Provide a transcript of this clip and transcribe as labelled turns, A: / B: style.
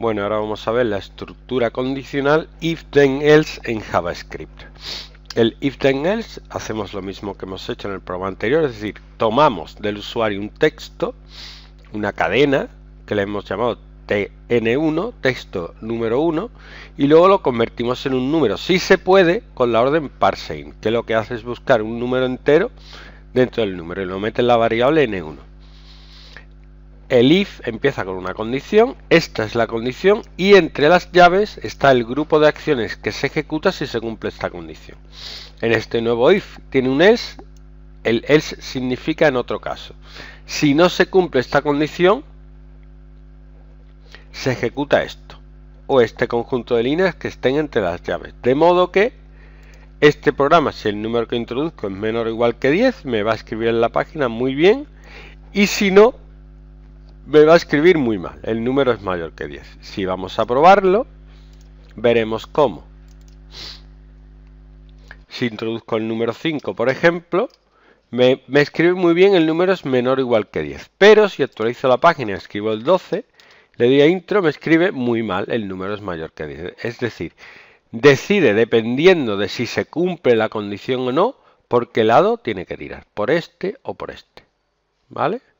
A: Bueno, ahora vamos a ver la estructura condicional if then else en JavaScript. El if then else hacemos lo mismo que hemos hecho en el programa anterior, es decir, tomamos del usuario un texto, una cadena que le hemos llamado tn1, texto número 1, y luego lo convertimos en un número, si se puede, con la orden parseIn que lo que hace es buscar un número entero dentro del número y lo mete en la variable n1. El if empieza con una condición, esta es la condición y entre las llaves está el grupo de acciones que se ejecuta si se cumple esta condición. En este nuevo if tiene un else, el else significa en otro caso. Si no se cumple esta condición, se ejecuta esto o este conjunto de líneas que estén entre las llaves. De modo que este programa, si el número que introduzco es menor o igual que 10, me va a escribir en la página muy bien y si no, me va a escribir muy mal. El número es mayor que 10. Si vamos a probarlo, veremos cómo. Si introduzco el número 5, por ejemplo, me, escribe muy bien, el número es menor o igual que 10. Pero si actualizo la página, escribo el 12, le doy a intro, me escribe muy mal, el número es mayor que 10. Es decir, decide dependiendo de si se cumple la condición o no, por qué lado tiene que tirar, por este o por este. ¿Vale?